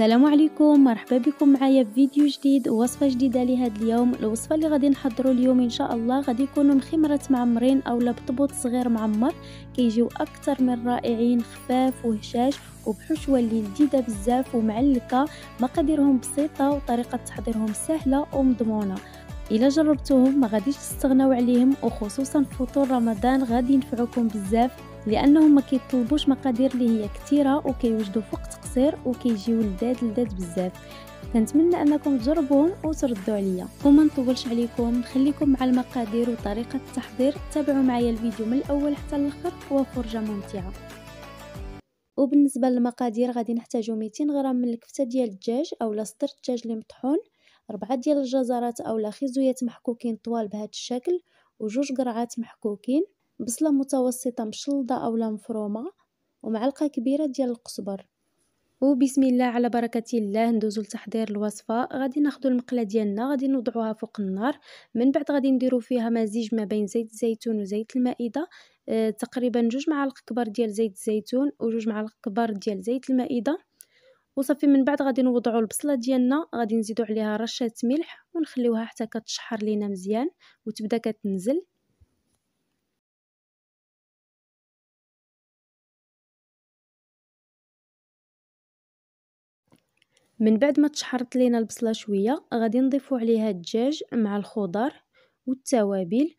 السلام عليكم مرحبا بكم معايا في فيديو جديد ووصفه جديده لهذا اليوم الوصفه اللي غادي نحضروا اليوم ان شاء الله غادي يكونوا مخمره معمرين اولا بطبوط صغير معمر كيجيو اكثر من رائعين خفاف وهشاش وبحشوه اللي لذيذه بزاف ومعلكه مقاديرهم بسيطه وطريقه تحضيرهم سهله ومضمونه الا جربتوهم ما غاديش تستغناو عليهم وخصوصا في فطور رمضان غادي ينفعوكم بزاف لانهم ما كيطلبوش مقادير اللي هي كثيره وكيوجدوا فوق تقصير وكيجيو لذاذ لذاذ بزاف كنتمنى انكم تجربوهم وتردوا عليا وما نطولش عليكم نخليكم مع المقادير وطريقه التحضير تابعوا معايا الفيديو من الاول حتى الاخر وفرجه ممتعه وبالنسبه للمقادير غادي نحتاجو 200 غرام من الكفته ديال الدجاج اولا سطر الدجاج اللي مطحون ربعة ديال الجزرات اولا خيزويات محكوكين طوال بهذا الشكل وجوج قرعات محكوكين بصلة متوسطة مشلضة أولا مفرومة ومعلقة كبيرة ديال القزبر وبسم الله على بركة الله ندوزو لتحضير الوصفة غادي ناخدو المقلة ديالنا غادي نوضعوها فوق النار من بعد غادي نديرو فيها مزيج ما بين زيت الزيتون وزيت المائدة اه تقريبا جوج معالق كبار ديال زيت الزيتون وجوج معالق كبار ديال زيت المائدة وصافي من بعد غادي نوضعو البصله ديالنا غادي نزيدو عليها رشه ملح ونخليوها حتى كتشحر لينا مزيان وتبدا كتنزل من بعد ما تشحرت لينا البصله شويه غادي نضيفو عليها الدجاج مع الخضر والتوابل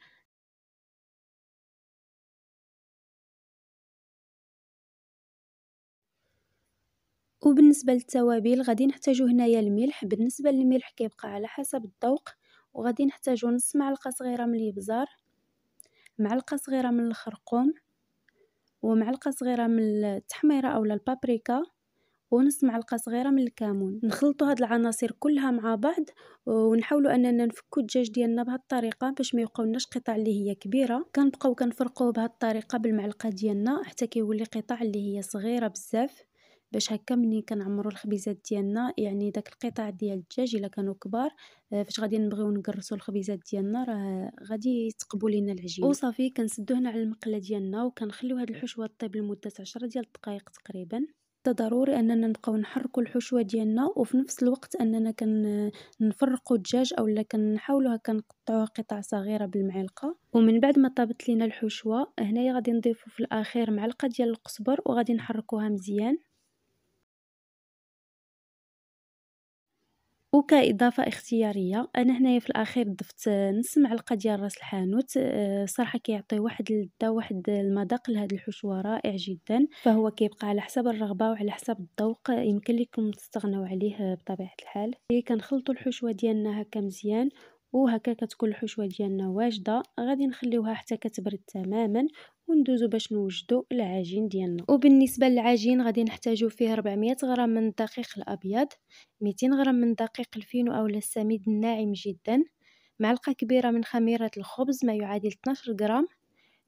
وبالنسبه للتوابل غادي نحتاجو هنايا الملح بالنسبه للملح كيبقى على حسب الذوق وغادي نحتاجو نص معلقه صغيره من الابزار معلقه صغيره من الخرقوم ومعلقه صغيره من التحميره اولا البابريكا ونص معلقه صغيره من الكمون نخلطوا هاد العناصر كلها مع بعض ونحاولوا اننا نفكوا الدجاج ديالنا بهاد الطريقه باش ما يبقاولناش قطع اللي هي كبيره كنبقاو كنفرقوه بهاد الطريقه بالمعلقه ديالنا حتى كيولي قطع اللي هي صغيره بزاف باش هكا منين كنعمروا الخبيزات ديالنا يعني داك القطع ديال الدجاج الا كانوا كبار آه، فاش غادي نبغيو نكرسوا الخبيزات ديالنا راه غادي يتقبل لينا العجينه وصافي كنسدو هنا على المقله ديالنا وكنخليو هاد الحشوه طيب لمده 10 ديال الدقائق تقريبا حتى ضروري اننا نبقاو نحركوا الحشوه ديالنا وفي نفس الوقت اننا كنفرقوا الدجاج اولا كنحاولوا هكا نقطعوها قطع صغيره بالمعلقه ومن بعد ما طابت لينا الحشوه هنايا غادي نضيفوا في الاخير معلقه ديال القزبر وغادي نحركوها مزيان وكإضافة اختيارية أنا هنايا في الأخير ضفت نص معلقة ديال راس الحانوت آه، صراحة كيعطي واحد الذة واحد المذاق لهاد الحشوة رائع جدا فهو كيبقى على حسب الرغبة وعلى حسب الذوق يمكن لكم تستغناو عليه بطبيعة الحال كنخلطوا الحشوة ديالنا هكا مزيان وهكا كتكون الحشوه ديالنا واجده غادي نخليوها حتى كتبرد تماما وندوزو باش نوجدو العجين ديالنا وبالنسبه للعجين غادي نحتاجو فيه 400 غرام من الدقيق الابيض 200 غرام من دقيق الفينو اولا السميد الناعم جدا معلقه كبيره من خميره الخبز ما يعادل 12 غرام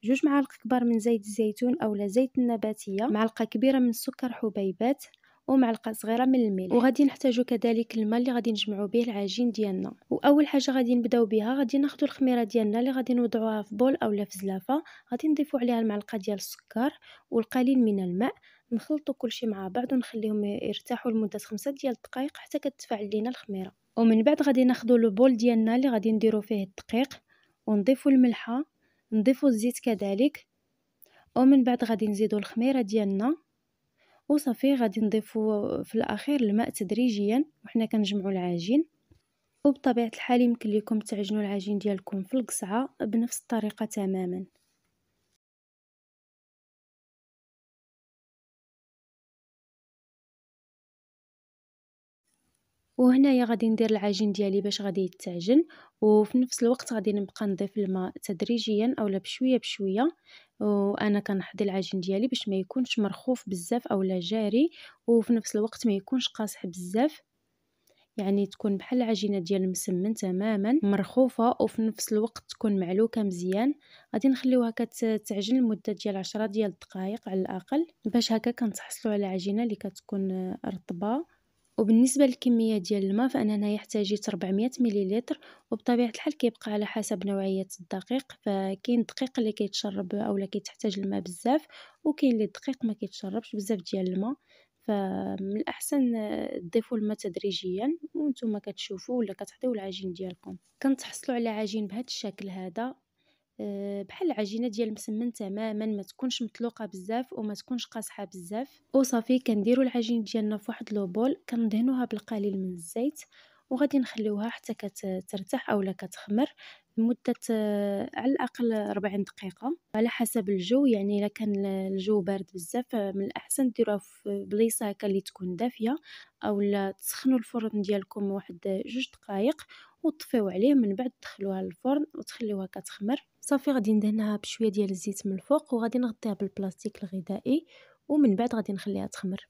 جوج معالق كبار من زيت الزيتون اولا زيت النباتيه معلقه كبيره من سكر حبيبات ومعلقه صغيره من الملح وغادي نحتاجو كذلك الماء اللي غادي نجمعو به العجين ديالنا واول حاجه غادي نبداو بها غادي ناخذ الخميره ديالنا اللي غادي نوضعوها في بول اولا في زلافه غادي نضيفو عليها المعلقه ديال السكر والقليل من الماء نخلطو كلشي مع بعض ونخليهم يرتاحوا لمده خمسة ديال الدقائق حتى كتفاعل لينا الخميره ومن بعد غادي ناخذ البول ديالنا اللي غادي نديرو فيه الدقيق ونضيفو الملحه نضيفو الزيت كذلك ومن بعد غادي نزيدو الخميره ديالنا وصافي غادي نضيفو في الاخير الماء تدريجيا وحنا كنجمعو العجين وبطبيعه الحال يمكن لكم تعجنوا العجين ديالكم في القصعه بنفس الطريقه تماما وهنايا غادي ندير العجين ديالي باش غادي يتعجن وفي نفس الوقت غادي نبقى نضيف الماء تدريجيا اولا بشويه بشويه وانا كنحضي العجين ديالي باش ما يكونش مرخوف بزاف اولا جاري وفي نفس الوقت ما يكونش قاصح بزاف يعني تكون بحال العجينه ديال المسمن تماما مرخوفه وفي نفس الوقت تكون معلوكه مزيان غادي نخليوها كتعجن لمده ديال 10 ديال الدقائق على الاقل باش هكا كنتحصلوا على عجينه اللي كتكون رطبه وبالنسبه للكميه ديال الماء فانا هنايا احتاجيت 400 مليلتر وبطبيعه الحال كيبقى على حسب نوعيه الدقيق فكاين الدقيق اللي كيتشرب اولا كيتحتاج الماء بزاف وكاين اللي الدقيق ما كيتشربش بزاف ديال الماء فمن الاحسن تضيفوا الماء تدريجيا وانتم كتشوفوا ولا كتعطيو العجين ديالكم كنتحصلوا على عجين بهذا الشكل هذا آه، بحال العجينه ديال المسمن تماما ما تكونش مطلوقه بزاف وما تكونش قاصحه بزاف وصافي كنديروا العجين ديالنا واحد لو بول كندهنوها بالقليل من الزيت وغادي نخليوها حتى كترتاح اولا كتخمر لمده آه، على الاقل 40 دقيقه على حسب الجو يعني الا كان الجو بارد بزاف آه، من الاحسن ديروها في بليصه هكا اللي تكون دافيه اولا تسخنوا الفرن ديالكم واحد جوج دقائق وطفيو عليه من بعد تدخلوها للفرن وتخليوها كتخمر صافي غادي ندهنها بشويه ديال الزيت من الفوق وغادي نغطيها بالبلاستيك الغذائي ومن بعد غادي نخليها تخمر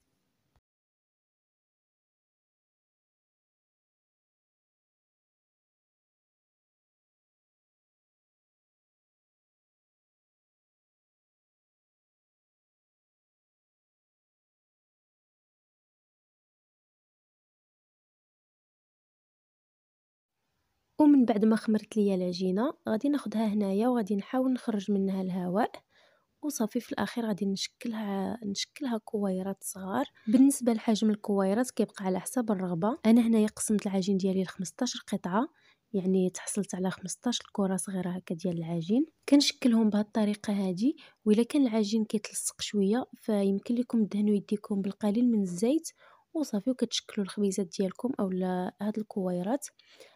ومن بعد ما خمرت ليا العجينه غادي ناخدها هنايا وغادي نحاول نخرج منها الهواء وصافي في الاخير غادي نشكلها نشكلها كويرات صغار بالنسبه لحجم الكويرات كيبقى على حسب الرغبه انا هنايا قسمت العجين ديالي ل 15 قطعه يعني تحصلت على 15 كره صغيره هكا ديال العجين كنشكلهم بهذه الطريقه هذه وإلا كان العجين كيتلصق شويه فيمكن لكم تدهنوا يديكم بالقليل من الزيت وصافي وكتشكلوا الخبيزات ديالكم اولا هاد الكويرات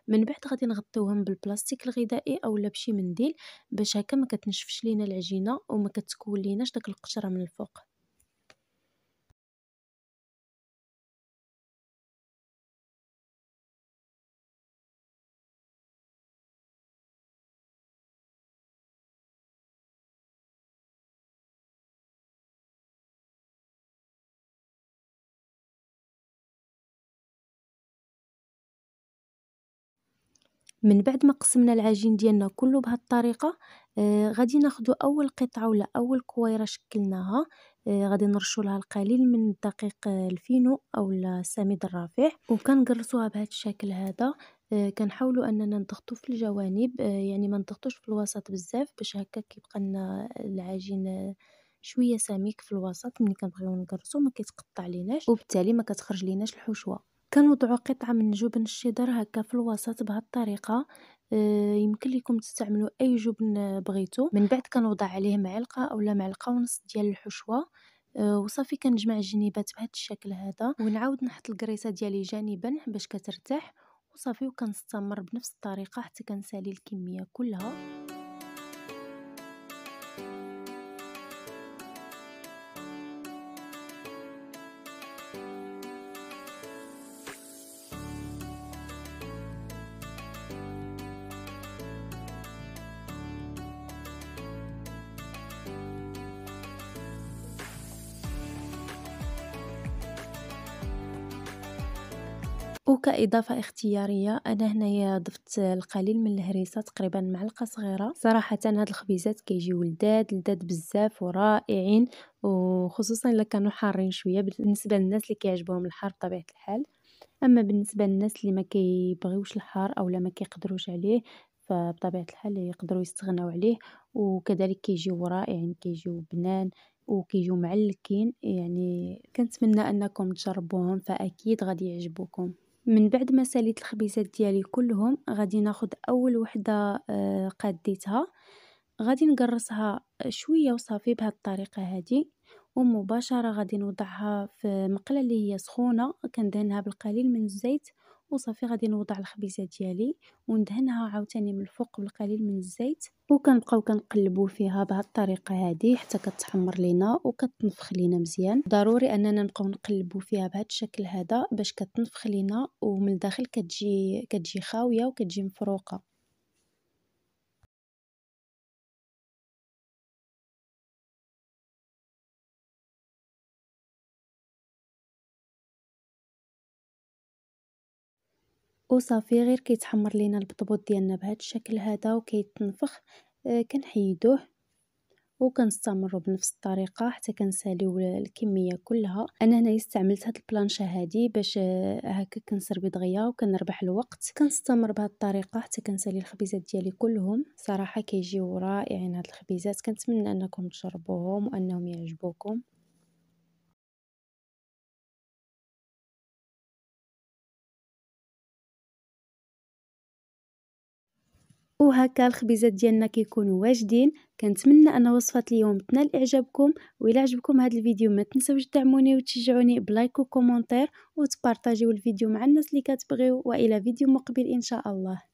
من بعد غادي نغطيوهم بالبلاستيك الغذائي اولا بشي منديل باش هكا ما كتنشفش لينا العجينه وما كتكون ليناش داك القشره من الفوق من بعد ما قسمنا العجين ديالنا كله بهاد الطريقه آه غادي ناخدو اول قطعه ولا اول كويره شكلناها آه غادي نرشو لها القليل من الدقيق آه، الفينو او السميد الرفيع وكنقرصوها بهذا الشكل هذا آه كنحاولوا اننا نضغطوا في الجوانب آه يعني ما نضغطوش في الوسط بزاف باش هكا كيبقى لنا العجين آه، شويه سميك في الوسط ملي كنبغيو نقرصو ما كيتقطع ليناش وبالتالي ما كتخرج ليناش الحشوه كنوضعوا قطعه من جبن الشيدر هكا في الوسط بهالطريقه آه، يمكن لكم تستعملوا اي جبن بغيتو من بعد كنوضع عليه معلقه اولا معلقه ونص ديال الحشوه آه، وصافي كنجمع الجنيبات بهذا الشكل هذا ونعاود نحط الكريسه ديالي جانبا باش كترتاح وصافي وكنستمر بنفس الطريقه حتى كنسالي الكميه كلها وكإضافة اختيارية أنا هنايا ضفت القليل من الهريسة تقريبا معلقة صغيرة صراحة هاد الخبيزات كيجيو لذاذ لذاذ بزاف ورائعين وخصوصا الا كانوا حارين شويه بالنسبه للناس اللي كيعجبهم الحار بطبيعه الحال اما بالنسبه للناس اللي ما كيبغيوش الحار اولا ما كيقدروش عليه فبطبيعه الحال يقدروا يستغناو عليه وكذلك كيجيو رائعين كيجيو بنان وكيجيو معلكين يعني كنتمنى انكم تجربوهم فاكيد غادي يعجبوكم من بعد ما ساليت الخبيزات ديالي كلهم غادي ناخذ اول وحده آه، قاديتها غادي نقرصها شويه وصافي بهذه الطريقه هذه ومباشره غادي نوضعها في مقله اللي هي سخونه كندهنها بالقليل من الزيت وصافي غادي نوضع الخبيزه ديالي وندهنها عاوتاني من الفوق بالقليل من الزيت وكنبقاو كنقلبو فيها بهذه الطريقه هذه حتى كتحمر لينا وكتنفخ لينا مزيان ضروري اننا نبقاو نقلبو فيها بهذا الشكل هذا باش كتنفخ لينا ومن الداخل كتجي كتجي خاويه وكتجي مفروقه وصافي غير كيتحمر لينا البطبوط ديالنا بهذا الشكل هذا وكيتنفخ آه، كنحيدوه وكنستمروا بنفس الطريقه حتى كنساليو الكميه كلها انا هنا استعملت هذه البلانشا هذه باش آه، هكا كنسربي دغيا وكنربح الوقت كنستمر بهاد الطريقه حتى كنسالي الخبيزات ديالي كلهم صراحه كيجيو رائعين هاد الخبيزات كنتمنى انكم تجربوهم وانهم يعجبوكم وهكا الخبيزات ديالنا كيكونوا واجدين كنتمنى ان وصفه اليوم تنال اعجابكم والا عجبكم هذا الفيديو ما تنساوش تدعموني وتشجعوني بلايك وكومونتير وتبارطاجيو الفيديو مع الناس اللي كتبغيو والى فيديو مقبل ان شاء الله